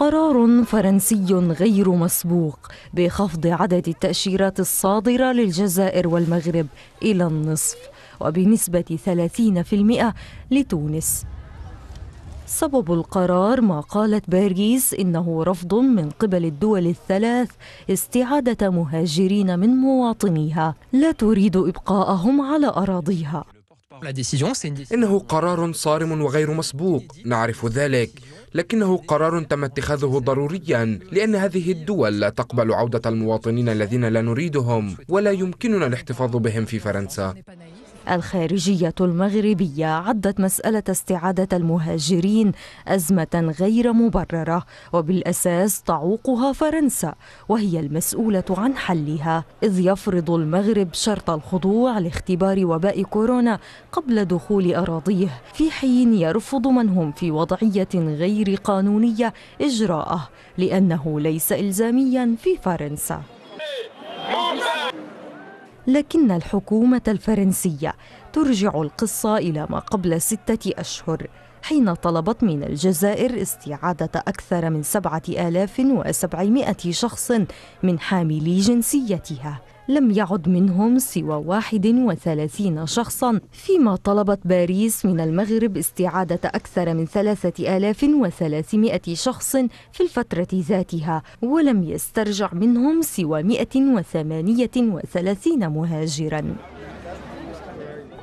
قرار فرنسي غير مسبوق بخفض عدد التأشيرات الصادرة للجزائر والمغرب إلى النصف وبنسبة 30% لتونس سبب القرار ما قالت باريس انه رفض من قبل الدول الثلاث استعاده مهاجرين من مواطنيها لا تريد ابقاءهم على اراضيها إنه قرار صارم وغير مسبوق نعرف ذلك لكنه قرار تم اتخاذه ضروريا لأن هذه الدول لا تقبل عودة المواطنين الذين لا نريدهم ولا يمكننا الاحتفاظ بهم في فرنسا الخارجية المغربية عدت مسألة استعادة المهاجرين أزمة غير مبررة وبالأساس تعوقها فرنسا وهي المسؤولة عن حلها إذ يفرض المغرب شرط الخضوع لاختبار وباء كورونا قبل دخول أراضيه في حين يرفض من هم في وضعية غير قانونية إجراءه لأنه ليس إلزاميا في فرنسا لكن الحكومة الفرنسية ترجع القصة إلى ما قبل ستة أشهر حين طلبت من الجزائر استعادة أكثر من 7700 شخص من حاملي جنسيتها لم يعد منهم سوى 31 شخصا فيما طلبت باريس من المغرب استعادة أكثر من 3300 شخص في الفترة ذاتها ولم يسترجع منهم سوى 138 مهاجرا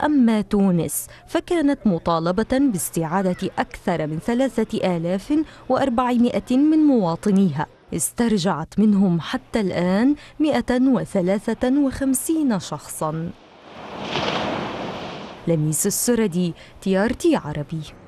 أما تونس فكانت مطالبة باستعادة أكثر من 3400 من مواطنيها استرجعت منهم حتى الآن 153 شخصاً لميس السردي تي ار تي عربي